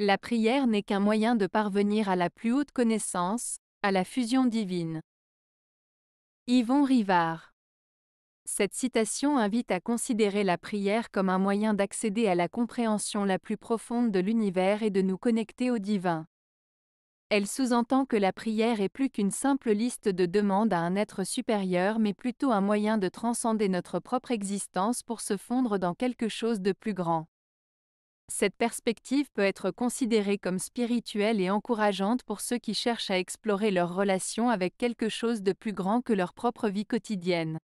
La prière n'est qu'un moyen de parvenir à la plus haute connaissance, à la fusion divine. Yvon Rivard. Cette citation invite à considérer la prière comme un moyen d'accéder à la compréhension la plus profonde de l'univers et de nous connecter au divin. Elle sous-entend que la prière est plus qu'une simple liste de demandes à un être supérieur mais plutôt un moyen de transcender notre propre existence pour se fondre dans quelque chose de plus grand. Cette perspective peut être considérée comme spirituelle et encourageante pour ceux qui cherchent à explorer leur relation avec quelque chose de plus grand que leur propre vie quotidienne.